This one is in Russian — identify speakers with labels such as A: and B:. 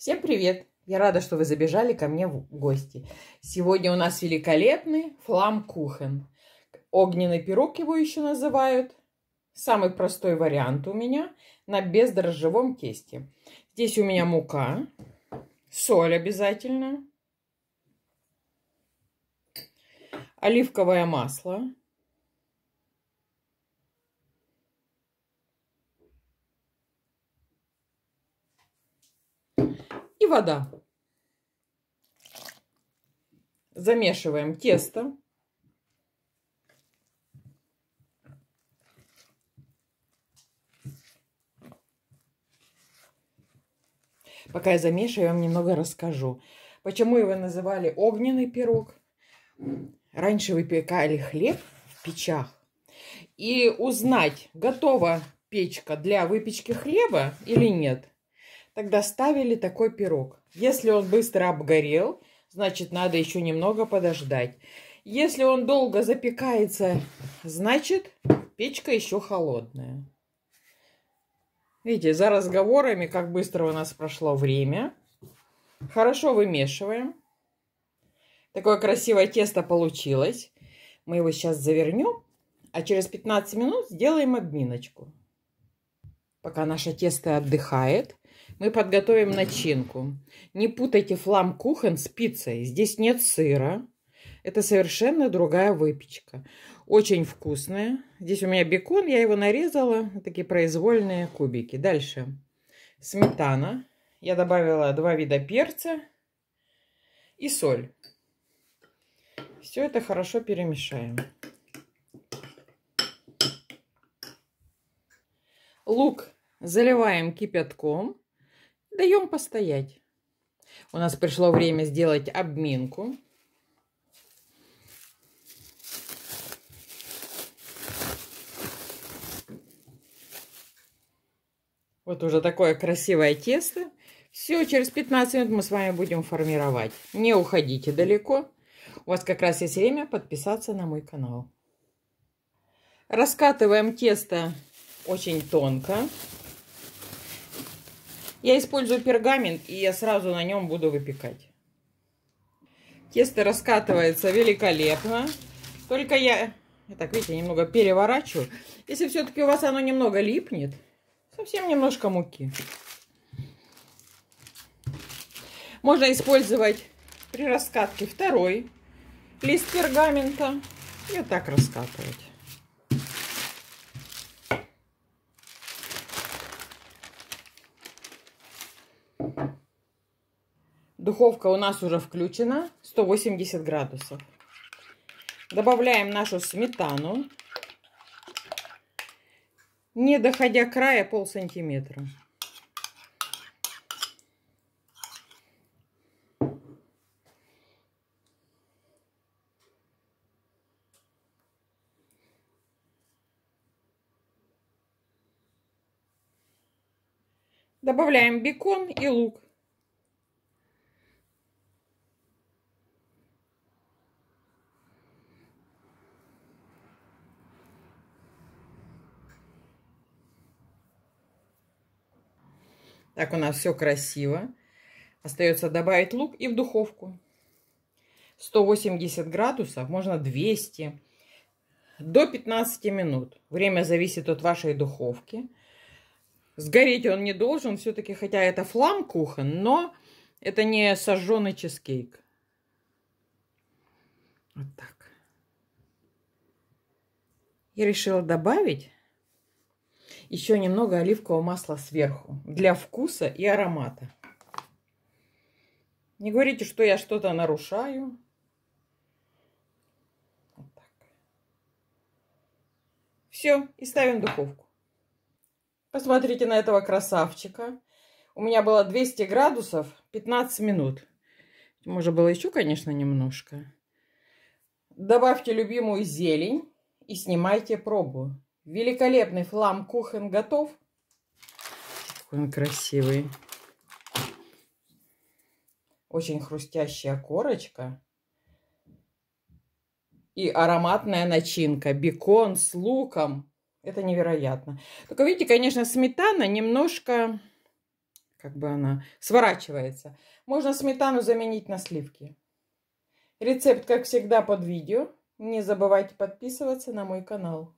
A: Всем привет! Я рада, что вы забежали ко мне в гости. Сегодня у нас великолепный кухен, Огненный пирог его еще называют. Самый простой вариант у меня на бездрожжевом тесте. Здесь у меня мука, соль обязательно, оливковое масло, вода. Замешиваем тесто. Пока я замешиваю, я вам немного расскажу. Почему его называли огненный пирог? Раньше выпекали хлеб в печах. И узнать, готова печка для выпечки хлеба или нет, Тогда ставили такой пирог. Если он быстро обгорел, значит, надо еще немного подождать. Если он долго запекается, значит, печка еще холодная. Видите, за разговорами, как быстро у нас прошло время. Хорошо вымешиваем. Такое красивое тесто получилось. Мы его сейчас завернем, а через 15 минут сделаем обминочку. Пока наше тесто отдыхает, мы подготовим начинку. Не путайте флам кухен с пиццей. Здесь нет сыра. Это совершенно другая выпечка. Очень вкусная. Здесь у меня бекон, я его нарезала. Такие произвольные кубики. Дальше сметана. Я добавила два вида перца и соль. Все это хорошо перемешаем. Лук заливаем кипятком. Даем постоять. У нас пришло время сделать обминку. Вот уже такое красивое тесто. Все, через 15 минут мы с вами будем формировать. Не уходите далеко. У вас как раз есть время подписаться на мой канал. Раскатываем тесто очень тонко. Я использую пергамент, и я сразу на нем буду выпекать. Тесто раскатывается великолепно. Только я, так видите, немного переворачиваю. Если все-таки у вас оно немного липнет, совсем немножко муки. Можно использовать при раскатке второй лист пергамента и вот так раскатывать. Духовка у нас уже включена, 180 градусов. Добавляем нашу сметану, не доходя края пол сантиметра. Добавляем бекон и лук. Так у нас все красиво. Остается добавить лук и в духовку. 180 градусов, можно 200, до 15 минут. Время зависит от вашей духовки. Сгореть он не должен, все-таки, хотя это флам кухон, но это не сожженный чизкейк. Вот так. Я решила добавить еще немного оливкового масла сверху для вкуса и аромата. Не говорите, что я что-то нарушаю. Вот Все, и ставим духовку. Посмотрите на этого красавчика. У меня было 200 градусов 15 минут. Можно было еще, конечно, немножко. Добавьте любимую зелень и снимайте пробу. Великолепный флам кухен готов. Какой он красивый. Очень хрустящая корочка. И ароматная начинка. Бекон с луком. Это невероятно. Только видите, конечно, сметана немножко, как бы она, сворачивается. Можно сметану заменить на сливки. Рецепт, как всегда, под видео. Не забывайте подписываться на мой канал.